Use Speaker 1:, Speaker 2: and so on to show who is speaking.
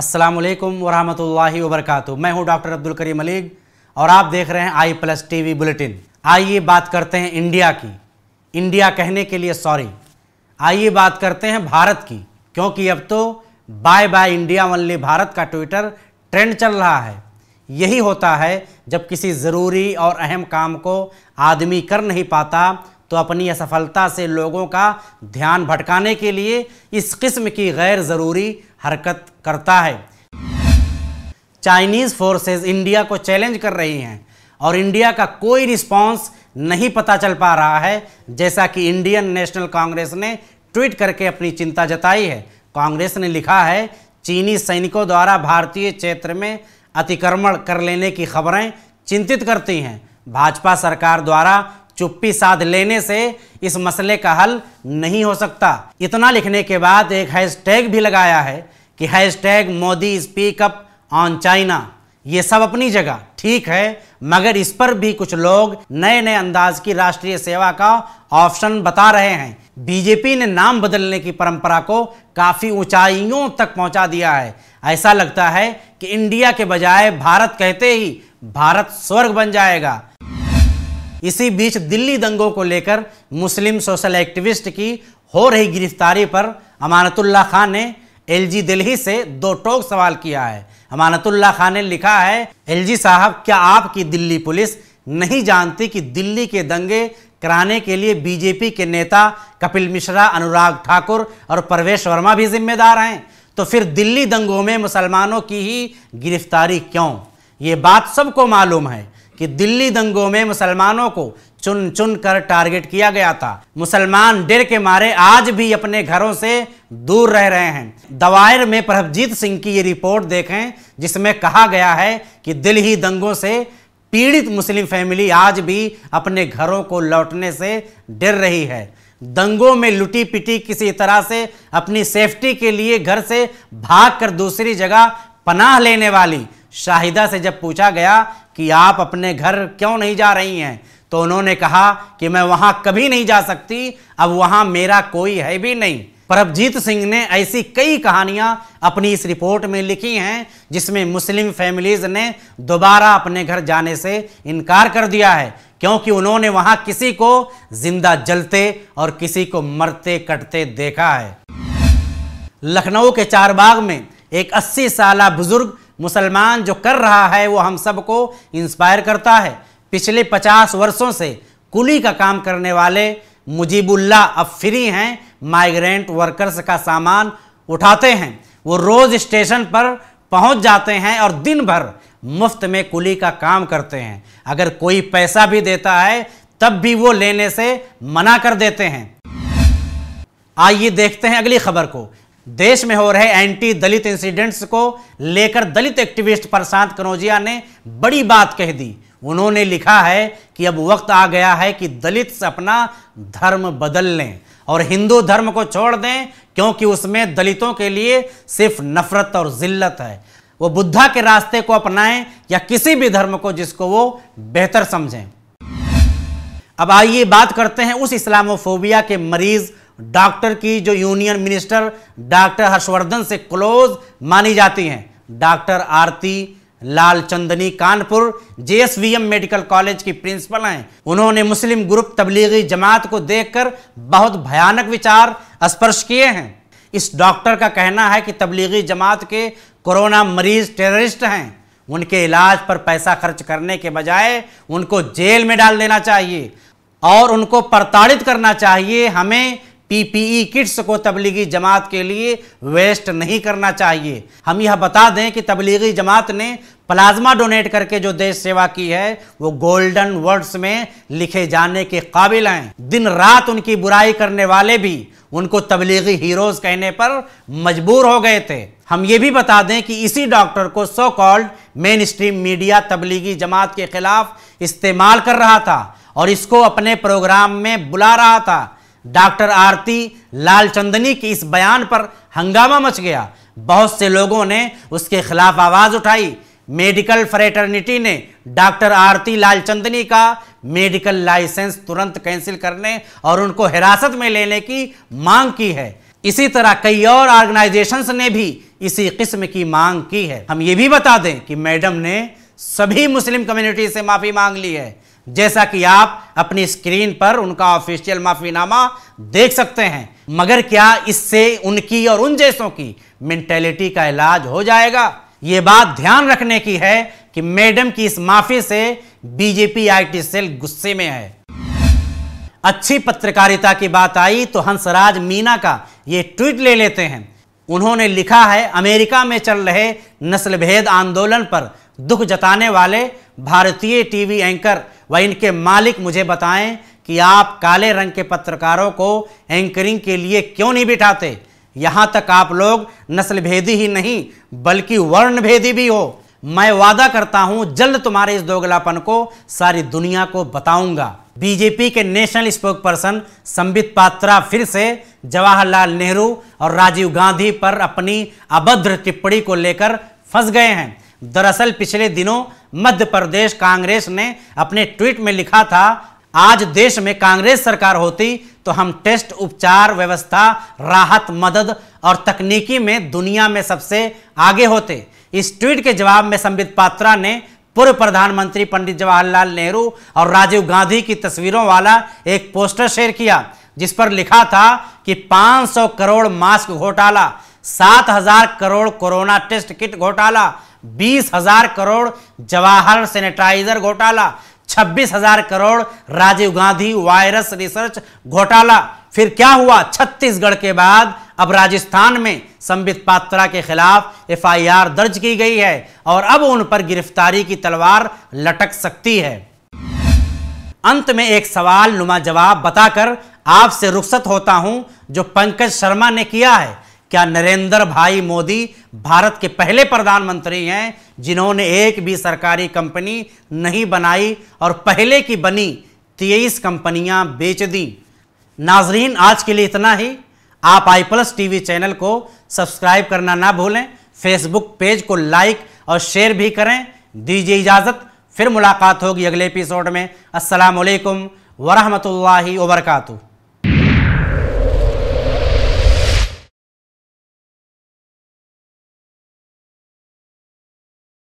Speaker 1: अस्सलाम वालेकुम वरहमतुल्लाहि वबरकातु मैं हूं डॉक्टर अब्दुल करीम मलिक और आप देख रहे हैं आई प्लस टीवी बुलेटिन आइए बात करते हैं इंडिया की इंडिया कहने के लिए सॉरी आइए बात करते हैं भारत की क्योंकि अब तो bye bye India only Bharat का ट्विटर ट्रेंड चल रहा है यही होता है जब किसी ज़रूरी और अहम काम को आदमी कर नहीं पाता तो अपनी असफलता से लोगों का ध्यान भटकाने के लिए इस किस्म की गैर ज़रूरी हरकत करता है चाइनीज़ फोर्सेस इंडिया को चैलेंज कर रही हैं और इंडिया का कोई रिस्पांस नहीं पता चल पा रहा है जैसा कि इंडियन नेशनल कांग्रेस ने ट्वीट करके अपनी चिंता जताई है कांग्रेस ने लिखा है चीनी सैनिकों द्वारा भारतीय क्षेत्र में अतिक्रमण कर लेने की खबरें चिंतित करती हैं भाजपा सरकार द्वारा चुप्पी साध लेने से इस मसले का हल नहीं हो सकता इतना लिखने के बाद एक हैशटैग भी लगाया है कि hashtag Modi speak up on China ये सब अपनी जगह ठीक है मगर इस पर भी कुछ लोग नए नए अंदाज की राष्ट्रीय सेवा का ऑप्शन बता रहे हैं बीजेपी ने नाम बदलने की परंपरा को काफ़ी ऊंचाइयों तक पहुंचा दिया है ऐसा लगता है कि इंडिया के बजाय भारत कहते ही भारत स्वर्ग बन जाएगा इसी बीच दिल्ली दंगों को लेकर मुस्लिम सोशल एक्टिविस्ट की हो रही गिरफ्तारी पर अमानतुल्ला खान ने एलजी दिल्ली से दो टोक सवाल किया है अमानतुल्ला खान ने लिखा है एलजी साहब क्या आपकी दिल्ली पुलिस नहीं जानती कि दिल्ली के दंगे कराने के लिए बीजेपी के नेता कपिल मिश्रा अनुराग ठाकुर और परवेश वर्मा भी जिम्मेदार हैं तो फिर दिल्ली दंगों में मुसलमानों की ही गिरफ्तारी क्यों ये बात सबको मालूम है कि दिल्ली दंगों में मुसलमानों को चुन चुन कर टारगेट किया गया था मुसलमान डर के मारे आज भी अपने घरों से दूर रह रहे हैं दवायर में प्रभजीत सिंह की ये रिपोर्ट देखें जिसमें कहा गया है कि दिल्ली दंगों से पीड़ित मुस्लिम फैमिली आज भी अपने घरों को लौटने से डर रही है दंगों में लुटी पिटी किसी तरह से अपनी सेफ्टी के लिए घर से भाग कर दूसरी जगह पनाह लेने वाली शाहिदा से जब पूछा गया कि आप अपने घर क्यों नहीं जा रही हैं तो उन्होंने कहा कि मैं वहां कभी नहीं जा सकती अब वहां मेरा कोई है भी नहीं परभजीत सिंह ने ऐसी कई कहानियां अपनी इस रिपोर्ट में लिखी हैं जिसमें मुस्लिम फैमिलीज़ ने दोबारा अपने घर जाने से इनकार कर दिया है क्योंकि उन्होंने वहां किसी को जिंदा जलते और किसी को मरते कटते देखा है लखनऊ के चारबाग में एक 80 साल बुजुर्ग मुसलमान जो कर रहा है वो हम सबको इंस्पायर करता है पिछले पचास वर्षों से कुली का काम करने वाले मुजीबुल्ला अब फ्री हैं माइग्रेंट वर्कर्स का सामान उठाते हैं वो रोज़ स्टेशन पर पहुंच जाते हैं और दिन भर मुफ्त में कुली का काम करते हैं अगर कोई पैसा भी देता है तब भी वो लेने से मना कर देते हैं आइए देखते हैं अगली खबर को देश में हो रहे एंटी दलित इंसिडेंट्स को लेकर दलित एक्टिविस्ट प्रशांत कनौजिया ने बड़ी बात कह दी उन्होंने लिखा है कि अब वक्त आ गया है कि दलित अपना धर्म बदल लें और हिंदू धर्म को छोड़ दें क्योंकि उसमें दलितों के लिए सिर्फ नफरत और जिल्लत है वो बुद्धा के रास्ते को अपनाएं या किसी भी धर्म को जिसको वो बेहतर समझें अब आइए बात करते हैं उस इस्लामोफोबिया के मरीज़ डॉक्टर की जो यूनियन मिनिस्टर डॉक्टर हर्षवर्धन से क्लोज मानी जाती हैं doctor Aarti Lalchandani Kanpur JSVM medical college की प्रिंसिपल हैं उन्होंने मुस्लिम ग्रुप तबलीगी जमात को देखकर बहुत भयानक विचार स्पर्श किए हैं इस डॉक्टर का कहना है कि तबलीगी जमात के कोरोना मरीज टेररिस्ट हैं उनके इलाज पर पैसा खर्च करने के बजाय उनको जेल में डाल देना चाहिए और उनको प्रताड़ित करना चाहिए हमें पीपीई e किट्स को तबलीगी जमात के लिए वेस्ट नहीं करना चाहिए हम यह बता दें कि तबलीगी जमात ने प्लाज्मा डोनेट करके जो देश सेवा की है वो गोल्डन वर्ड्स में लिखे जाने के काबिल हैं दिन रात उनकी बुराई करने वाले भी उनको तबलीगी हीरोज़ कहने पर मजबूर हो गए थे हम ये भी बता दें कि इसी डॉक्टर को so called mainstream media Tablighi Jamaat के खिलाफ इस्तेमाल कर रहा था और इसको अपने प्रोग्राम में बुला रहा था डॉक्टर आरती लालचंदनी के इस बयान पर हंगामा मच गया बहुत से लोगों ने उसके खिलाफ आवाज़ उठाई मेडिकल फ्रेटर्निटी ने डॉक्टर आरती लालचंदनी का मेडिकल लाइसेंस तुरंत कैंसिल करने और उनको हिरासत में लेने की मांग की है इसी तरह कई और ऑर्गेनाइजेशंस ने भी इसी किस्म की मांग की है हम ये भी बता दें कि मैडम ने सभी मुस्लिम कम्युनिटी से माफ़ी मांग ली है जैसा कि आप अपनी स्क्रीन पर उनका ऑफिशियल माफीनामा देख सकते हैं मगर क्या इससे उनकी और उन जैसों की मेंटेलिटी का इलाज हो जाएगा ये बात ध्यान रखने की है कि मैडम की इस माफी से बीजेपी आईटी सेल गुस्से में है अच्छी पत्रकारिता की बात आई तो हंसराज मीना का ये ट्वीट ले लेते हैं उन्होंने लिखा है अमेरिका में चल रहे नस्लभेद आंदोलन पर दुख जताने वाले भारतीय टीवी एंकर वह इनके मालिक मुझे बताएं कि आप काले रंग के पत्रकारों को एंकरिंग के लिए क्यों नहीं बिठाते यहाँ तक आप लोग नस्ल भेदी ही नहीं बल्कि वर्ण भेदी भी हो मैं वादा करता हूं जल्द तुम्हारे इस दोगलापन को सारी दुनिया को बताऊंगा बीजेपी के national spokesperson Sambit Patra फिर से जवाहरलाल नेहरू और राजीव गांधी पर अपनी अभद्र टिप्पणी को लेकर फंस गए हैं दरअसल पिछले दिनों मध्य प्रदेश कांग्रेस ने अपने ट्वीट में लिखा था आज देश में कांग्रेस सरकार होती तो हम टेस्ट उपचार व्यवस्था राहत मदद और तकनीकी में दुनिया में सबसे आगे होते इस ट्वीट के जवाब में संबित पात्रा ने पूर्व प्रधानमंत्री पंडित जवाहरलाल नेहरू और राजीव गांधी की तस्वीरों वाला एक पोस्टर शेयर किया जिस पर लिखा था कि 500 करोड़ मास्क घोटाला 7000 करोड़ कोरोना टेस्ट किट घोटाला बीस हजार करोड़ जवाहर सैनिटाइजर घोटाला छब्बीस हजार करोड़ राजीव गांधी वायरस रिसर्च घोटाला फिर क्या हुआ छत्तीसगढ़ के बाद अब राजस्थान में संबित पात्रा के खिलाफ एफआईआर दर्ज की गई है और अब उन पर गिरफ्तारी की तलवार लटक सकती है अंत में एक सवाल नुमा जवाब बताकर आपसे रुखसत होता हूं जो पंकज शर्मा ने किया है क्या नरेंद्र भाई मोदी भारत के पहले प्रधानमंत्री हैं जिन्होंने एक भी सरकारी कंपनी नहीं बनाई और पहले की बनी तेईस कंपनियां बेच दी नाजरीन आज के लिए इतना ही आप आई प्लस टी चैनल को सब्सक्राइब करना ना भूलें फेसबुक पेज को लाइक और शेयर भी करें दीजिए इजाज़त फिर मुलाकात होगी अगले एपिसोड में असलकम लाही वबरकू